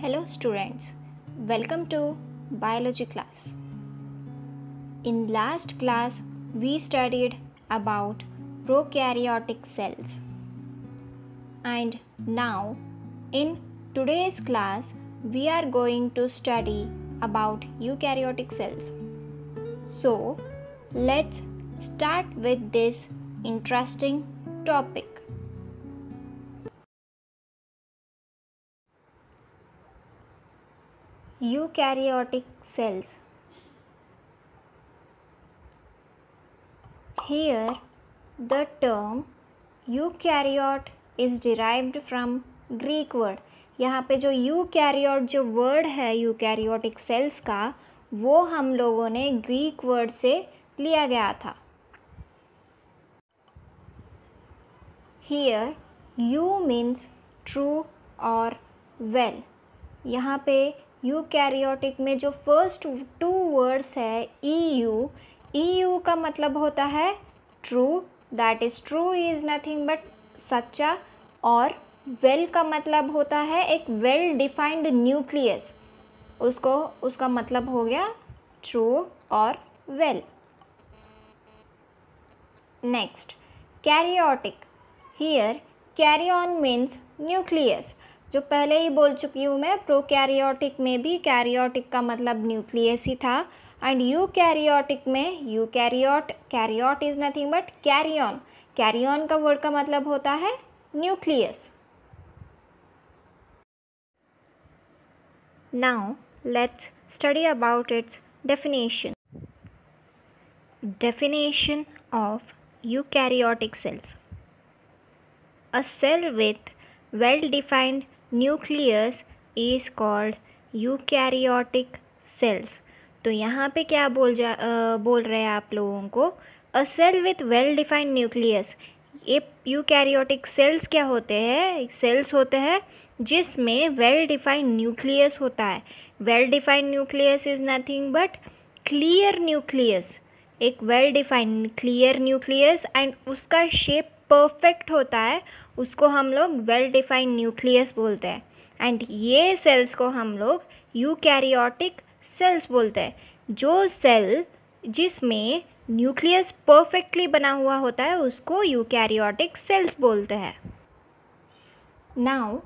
Hello students, welcome to biology class. In last class we studied about prokaryotic cells. And now in today's class we are going to study about eukaryotic cells. So let's start with this interesting topic. Eukaryotic cells. Here, the term eukaryote is derived from Greek word. यहाँ पे जो eukaryote जो word है eukaryotic cells का वो हम लोगों ने ग्रीक वर्ड से लिया गया था here यू मीन्स ट्रू और वेल यहाँ पे यू कैरियोटिक में जो फर्स्ट टू वर्ड्स है ई यू ई यू का मतलब होता है true that is true is nothing but सच्चा और वेल well का मतलब होता है एक वेल डिफाइंड न्यूक्लियस उसको उसका मतलब हो गया ट्रू और well next karyotic here karyon means nucleus जो पहले ही बोल चुकी हूँ मैं प्रोकैरियोटिक में भी कैरियोटिक का मतलब न्यूक्लियस ही था एंड यू कैरियोटिक में eukaryote karyote is nothing but kary karyon का वर्ड का मतलब होता है nucleus now let's study about its definition definition of eukaryotic cells A cell with well-defined nucleus is called eukaryotic cells. तो यहाँ पे क्या बोल जा आ, बोल रहे हैं आप लोगों को a cell with well defined nucleus ये यू कैरियोटिक सेल्स क्या होते हैं सेल्स होते हैं जिसमें वेल डिफाइंड न्यूक्लियस होता है well defined nucleus is nothing but clear nucleus एक well defined clear nucleus and उसका शेप परफेक्ट होता है उसको हम लोग वेल डिफाइंड न्यूक्लियस बोलते हैं एंड ये सेल्स को हम लोग यूकैरियोटिक सेल्स बोलते हैं जो सेल जिसमें न्यूक्लियस परफेक्टली बना हुआ होता है उसको यूकैरियोटिक सेल्स बोलते हैं now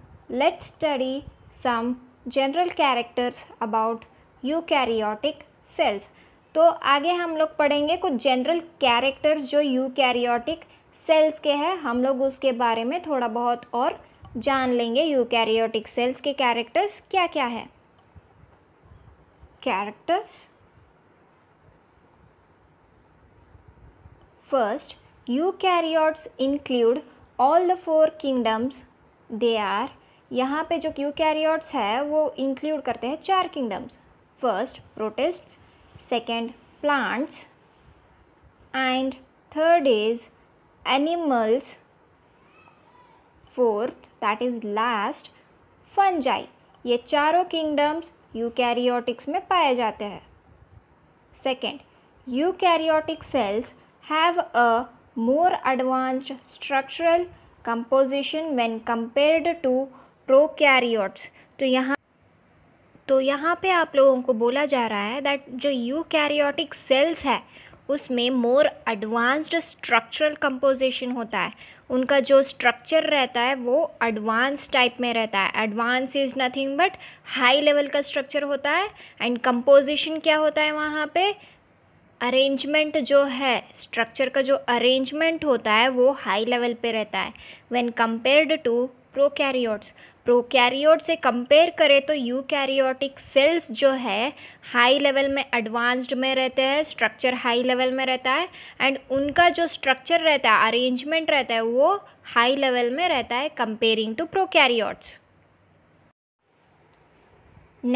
let's study some general characters about eukaryotic cells तो आगे हम लोग पढ़ेंगे कुछ जनरल कैरेक्टर्स जो यूकैरियोटिक सेल्स के हैं हम लोग उसके बारे में थोड़ा बहुत और जान लेंगे यूकैरियोटिक सेल्स के कैरेक्टर्स क्या क्या है characters first eukaryotes include all the four kingdoms they are यहाँ पे जो क्यू कैरियोट्स है वो इंक्लूड करते हैं चार kingdoms first protist second plants and third is animals fourth that is last fungi ये चारों किंगडम्स यूकैरियोटिक्स में पाए जाते हैं second eukaryotic cells have a more advanced structural composition when compared to prokaryotes तो यहाँ तो यहाँ पे आप लोगों को बोला जा रहा है दैट जो यूकैरियोटिक सेल्स है उसमें मोर एडवांस्ड स्ट्रक्चरल कंपोजिशन होता है उनका जो स्ट्रक्चर रहता है वो एडवांस टाइप में रहता है advance is nothing but high level का स्ट्रक्चर होता है एंड कंपोजिशन क्या होता है वहाँ पे अरेंजमेंट जो है स्ट्रक्चर का जो अरेंजमेंट होता है वो हाई लेवल पे रहता है when compared to prokaryotes prokaryote से कंपेयर करें तो यूकैरियोटिक सेल्स जो है हाई लेवल में एडवांस्ड में रहते हैं स्ट्रक्चर हाई लेवल में रहता है एंड उनका जो स्ट्रक्चर रहता है अरेंजमेंट रहता है वो हाई लेवल में रहता है comparing to prokaryotes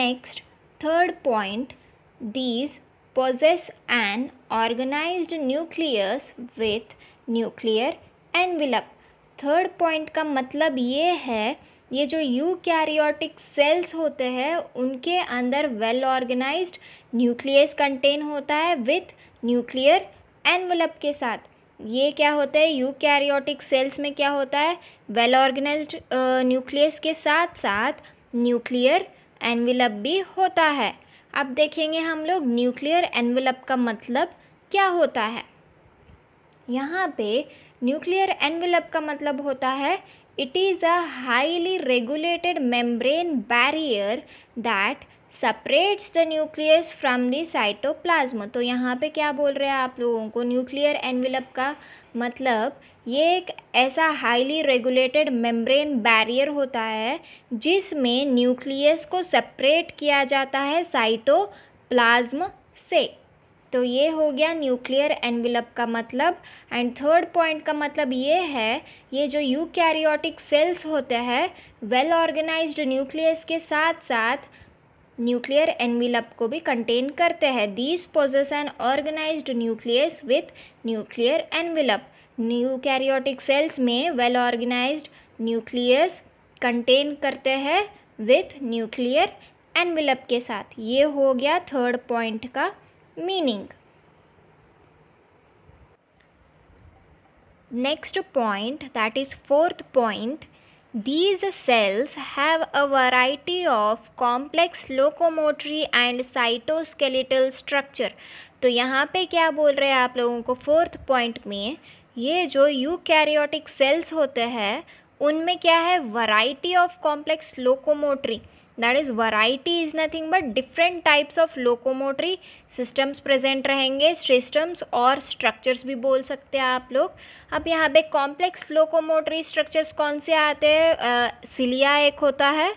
next third point these possess an organize nucleus with nuclear envelope third point का मतलब ये है ये जो यूकैरियोटिक सेल्स होते हैं उनके अंदर वेल ऑर्गेनाइज्ड न्यूक्लियस कंटेन होता है विथ न्यूक्लियर एनवलप के साथ ये क्या होता है यूकैरियोटिक सेल्स में क्या होता है वेल ऑर्गेनाइज्ड न्यूक्लियस के साथ साथ न्यूक्लियर एनवलप भी होता है अब देखेंगे हम लोग न्यूक्लियर एनवलप का मतलब क्या होता है यहाँ पे न्यूक्लियर एनवलप का मतलब होता है It is a highly regulated membrane barrier that separates the nucleus from the cytoplasm तो यहाँ पे क्या बोल रहे हैं आप लोगों को न्यूक्लियर एनविलप का मतलब ये एक ऐसा हाईली रेगुलेटेड मेम्ब्रेन बैरियर होता है जिसमें न्यूक्लियस को सेपरेट किया जाता है साइटोप्लाज्म से तो ये हो गया न्यूक्लियर एनविलप का मतलब एंड थर्ड पॉइंट का मतलब ये है ये जो यूकैरियोटिक सेल्स होते हैं वेल ऑर्गेनाइज्ड न्यूक्लियस के साथ साथ न्यूक्लियर एनविलप को भी कंटेन करते हैं these possess an organize nucleus with nuclear envelope eukaryotic cells में वेल ऑर्गेनाइज्ड न्यूक्लियस कंटेन करते हैं विथ न्यूक्लियर एनविलप के साथ ये हो गया थर्ड पॉइंट का meaning. Next point, that is fourth point, these cells have a variety of complex locomotory and cytoskeletal structure. तो यहाँ पे क्या बोल रहे हैं आप लोगों को फोर्थ पॉइंट में ये जो यूकैरियोटिक सेल्स होते हैं उनमें क्या है variety of complex locomotory that is variety is nothing but different types of locomotory systems present रहेंगे सिस्टम्स और स्ट्रक्चर्स भी बोल सकते हैं आप लोग अब यहाँ पे कॉम्प्लेक्स लोकोमोटरी स्ट्रक्चर्स कौन से आते हैं सिलिया एक होता है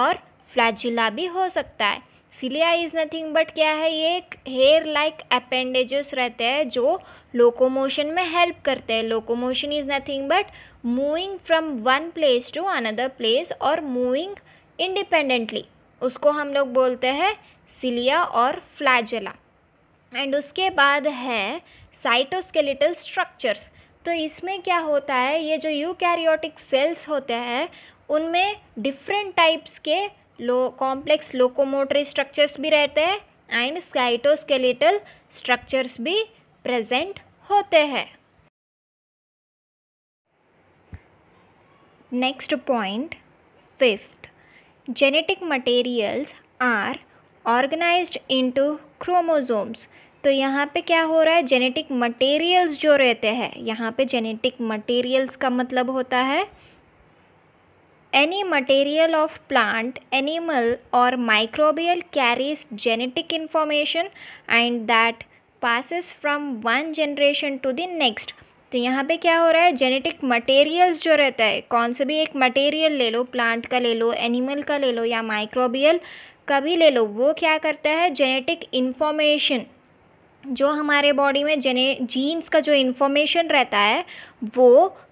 और फ्लैजिला भी हो सकता है सिलिया इज़ नथिंग बट क्या है ये एक हेयर लाइक अपेंडेजेस रहते हैं जो लोकोमोशन में हेल्प करते हैं locomotion is nothing but moving from one place to another place और मूविंग इंडिपेंडेंटली उसको हम लोग बोलते हैं सिलिया और फ्लैजेला एंड उसके बाद है साइटोस्केलेटल स्ट्रक्चर्स तो इसमें क्या होता है ये जो यूकैरियोटिक सेल्स होते हैं उनमें डिफरेंट टाइप्स के लो कॉम्प्लेक्स लोकोमोटरी स्ट्रक्चर्स भी रहते हैं एंड साइटोस्केलेटल स्ट्रक्चर्स भी प्रेजेंट होते हैं next point fifth genetic materials are organized into chromosomes तो यहाँ पे क्या हो रहा है जेनेटिक मटेरियल्स जो रहते हैं यहाँ पे जेनेटिक मटेरियल्स का मतलब होता है any material of plant animal और microbial carries genetic information and that passes from one generation to the next तो यहाँ पे क्या हो रहा है जेनेटिक मटेरियल्स जो रहता है कौन से भी एक मटेरियल ले लो प्लांट का ले लो एनिमल का ले लो या माइक्रोबियल का भी ले लो वो क्या करता है जेनेटिक इन्फॉर्मेशन जो हमारे बॉडी में जेने जीन्स का जो इन्फॉर्मेशन रहता है वो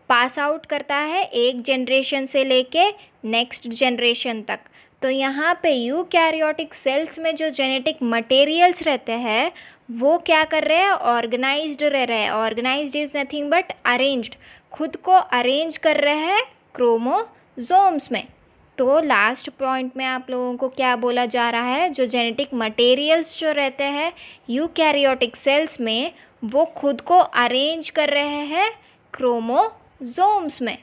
पास आउट करता है एक जनरेशन से लेके नेक्स्ट जनरेशन तक तो यहाँ पे यू कैरियोटिक सेल्स में जो जेनेटिक मटेरियल्स रहते हैं वो क्या कर रहे हैं ऑर्गेनाइज्ड रह रहे हैं organized is nothing but arranged खुद को अरेंज कर रहे हैं क्रोमोजोम्स में तो लास्ट पॉइंट में आप लोगों को क्या बोला जा रहा है जो जेनेटिक मटेरियल्स जो रहते हैं यू कैरियोटिक सेल्स में वो खुद को अरेंज कर रहे हैं chromo zones mein.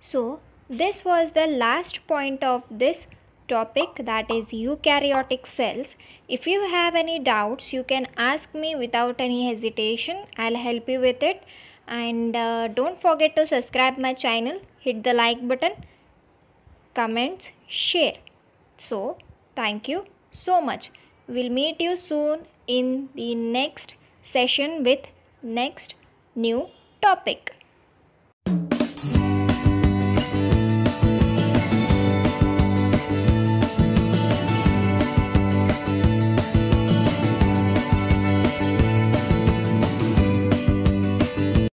So this was the last point of this topic that is eukaryotic cells. If you have any doubts you can ask me without any hesitation. I'll help you with it and uh, don't forget to subscribe my channel. Hit the like button, comments, share. So thank you so much. We'll meet you soon in the next session with next new topic.